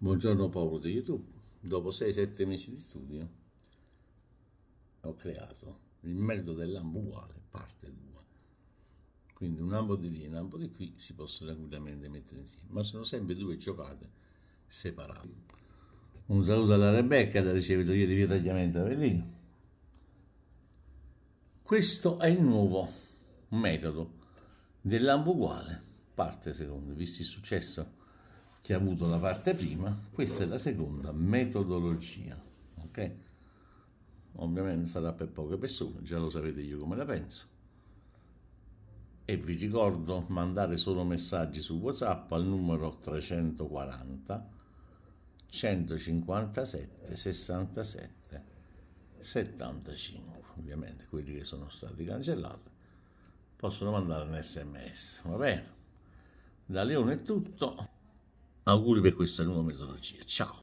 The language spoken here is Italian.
Buongiorno popolo di YouTube, dopo 6-7 mesi di studio ho creato il metodo dell'ambo uguale parte 2. Quindi un ambo di lì e un ambo di qui si possono tranquillamente mettere insieme, ma sono sempre due giocate separate. Un saluto alla Rebecca, da ricevitoria di via tagliamento Avellino. Questo è il nuovo metodo dell'ambo uguale parte secondo, visto il successo che ha avuto la parte prima, questa è la seconda metodologia. Ok? Ovviamente sarà per poche persone, già lo sapete io come la penso. E vi ricordo mandare solo messaggi su WhatsApp al numero 340 157 67 75. Ovviamente quelli che sono stati cancellati possono mandare un sms. Va bene. Da Leone è tutto. Auguri per questa nuova metodologia. Ciao!